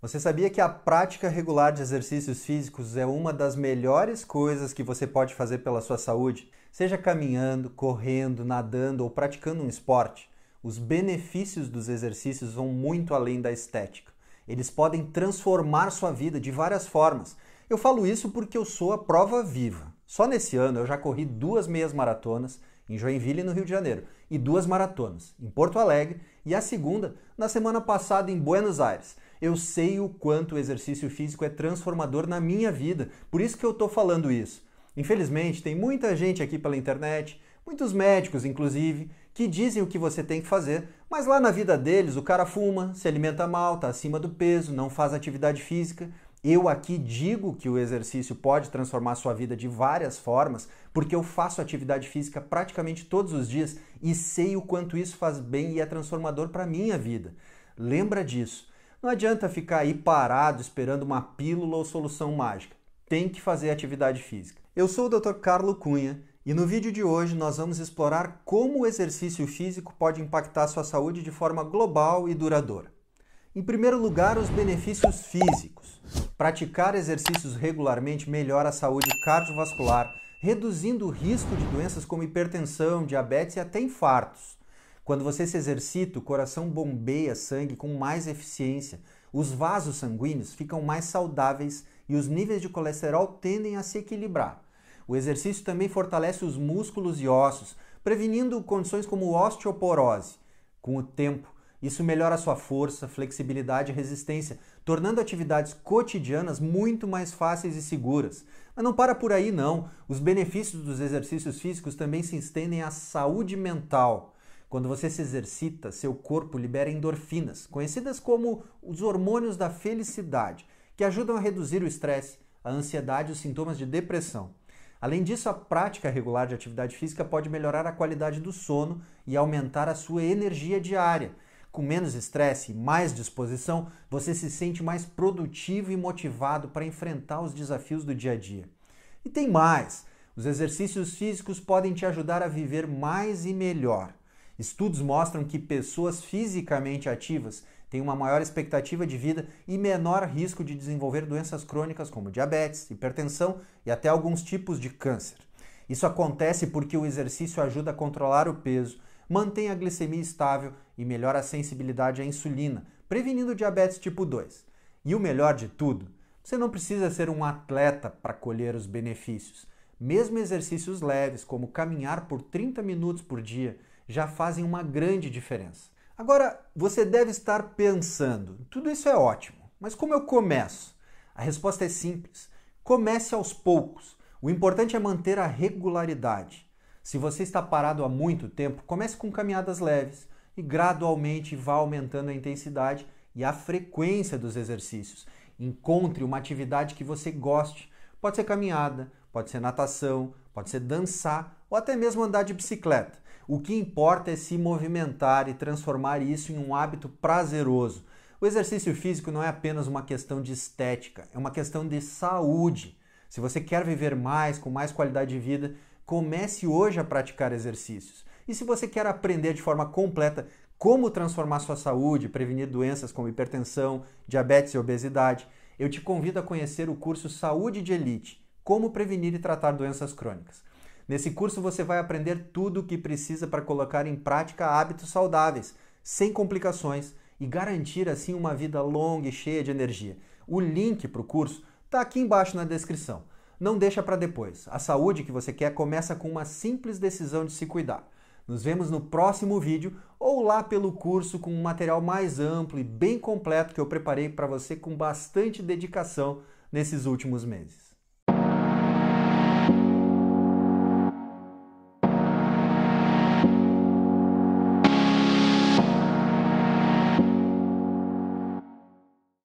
Você sabia que a prática regular de exercícios físicos é uma das melhores coisas que você pode fazer pela sua saúde? Seja caminhando, correndo, nadando ou praticando um esporte, os benefícios dos exercícios vão muito além da estética. Eles podem transformar sua vida de várias formas. Eu falo isso porque eu sou a prova viva. Só nesse ano eu já corri duas meias maratonas em Joinville e no Rio de Janeiro, e duas maratonas em Porto Alegre e a segunda na semana passada em Buenos Aires eu sei o quanto o exercício físico é transformador na minha vida. Por isso que eu estou falando isso. Infelizmente, tem muita gente aqui pela internet, muitos médicos inclusive, que dizem o que você tem que fazer, mas lá na vida deles o cara fuma, se alimenta mal, está acima do peso, não faz atividade física. Eu aqui digo que o exercício pode transformar sua vida de várias formas, porque eu faço atividade física praticamente todos os dias e sei o quanto isso faz bem e é transformador para minha vida. Lembra disso. Não adianta ficar aí parado esperando uma pílula ou solução mágica. Tem que fazer atividade física. Eu sou o Dr. Carlo Cunha e no vídeo de hoje nós vamos explorar como o exercício físico pode impactar sua saúde de forma global e duradoura. Em primeiro lugar, os benefícios físicos. Praticar exercícios regularmente melhora a saúde cardiovascular, reduzindo o risco de doenças como hipertensão, diabetes e até infartos. Quando você se exercita, o coração bombeia sangue com mais eficiência, os vasos sanguíneos ficam mais saudáveis e os níveis de colesterol tendem a se equilibrar. O exercício também fortalece os músculos e ossos, prevenindo condições como osteoporose. Com o tempo, isso melhora sua força, flexibilidade e resistência, tornando atividades cotidianas muito mais fáceis e seguras. Mas não para por aí não. Os benefícios dos exercícios físicos também se estendem à saúde mental. Quando você se exercita, seu corpo libera endorfinas, conhecidas como os hormônios da felicidade, que ajudam a reduzir o estresse, a ansiedade e os sintomas de depressão. Além disso, a prática regular de atividade física pode melhorar a qualidade do sono e aumentar a sua energia diária. Com menos estresse e mais disposição, você se sente mais produtivo e motivado para enfrentar os desafios do dia a dia. E tem mais! Os exercícios físicos podem te ajudar a viver mais e melhor. Estudos mostram que pessoas fisicamente ativas têm uma maior expectativa de vida e menor risco de desenvolver doenças crônicas como diabetes, hipertensão e até alguns tipos de câncer. Isso acontece porque o exercício ajuda a controlar o peso, mantém a glicemia estável e melhora a sensibilidade à insulina, prevenindo diabetes tipo 2. E o melhor de tudo, você não precisa ser um atleta para colher os benefícios. Mesmo exercícios leves, como caminhar por 30 minutos por dia, já fazem uma grande diferença. Agora, você deve estar pensando: tudo isso é ótimo, mas como eu começo? A resposta é simples: comece aos poucos. O importante é manter a regularidade. Se você está parado há muito tempo, comece com caminhadas leves e gradualmente vá aumentando a intensidade e a frequência dos exercícios. Encontre uma atividade que você goste. Pode ser caminhada, pode ser natação, pode ser dançar ou até mesmo andar de bicicleta. O que importa é se movimentar e transformar isso em um hábito prazeroso. O exercício físico não é apenas uma questão de estética, é uma questão de saúde. Se você quer viver mais, com mais qualidade de vida, comece hoje a praticar exercícios. E se você quer aprender de forma completa como transformar sua saúde, prevenir doenças como hipertensão, diabetes e obesidade, eu te convido a conhecer o curso Saúde de Elite: Como Prevenir e Tratar Doenças Crônicas. Nesse curso você vai aprender tudo o que precisa para colocar em prática hábitos saudáveis, sem complicações e garantir assim uma vida longa e cheia de energia. O link para o curso está aqui embaixo na descrição. Não deixa para depois. A saúde que você quer começa com uma simples decisão de se cuidar. Nos vemos no próximo vídeo ou lá pelo curso com um material mais amplo e bem completo que eu preparei para você com bastante dedicação nesses últimos meses.